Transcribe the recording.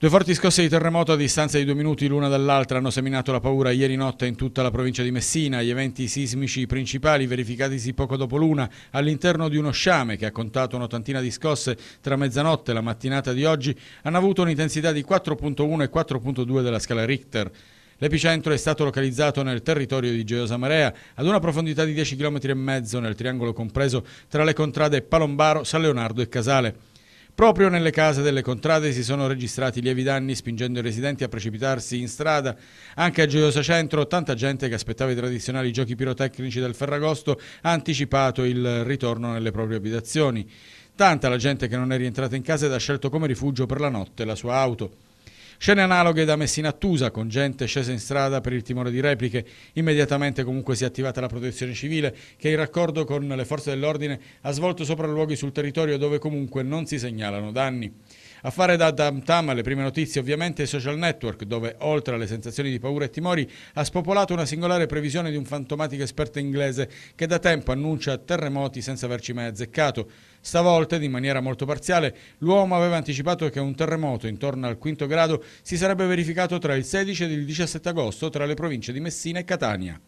Due forti scosse di terremoto a distanza di due minuti l'una dall'altra hanno seminato la paura ieri notte in tutta la provincia di Messina. Gli eventi sismici principali verificatisi poco dopo l'una all'interno di uno sciame che ha contato un'ottantina di scosse tra mezzanotte e la mattinata di oggi hanno avuto un'intensità di 4.1 e 4.2 della scala Richter. L'epicentro è stato localizzato nel territorio di Geosa Marea, ad una profondità di 10 km e mezzo nel triangolo compreso tra le contrade Palombaro, San Leonardo e Casale. Proprio nelle case delle contrade si sono registrati lievi danni spingendo i residenti a precipitarsi in strada. Anche a Gioiosa Centro tanta gente che aspettava i tradizionali giochi pirotecnici del Ferragosto ha anticipato il ritorno nelle proprie abitazioni. Tanta la gente che non è rientrata in casa ed ha scelto come rifugio per la notte la sua auto. Scene analoghe da Messina a Tusa, con gente scesa in strada per il timore di repliche. Immediatamente comunque si è attivata la protezione civile, che in raccordo con le forze dell'ordine ha svolto sopralluoghi sul territorio dove comunque non si segnalano danni. A fare da tam tam le prime notizie ovviamente social network, dove oltre alle sensazioni di paura e timori ha spopolato una singolare previsione di un fantomatico esperto inglese che da tempo annuncia terremoti senza averci mai azzeccato. Stavolta, in maniera molto parziale, l'uomo aveva anticipato che un terremoto intorno al quinto grado si sarebbe verificato tra il 16 e il 17 agosto tra le province di Messina e Catania.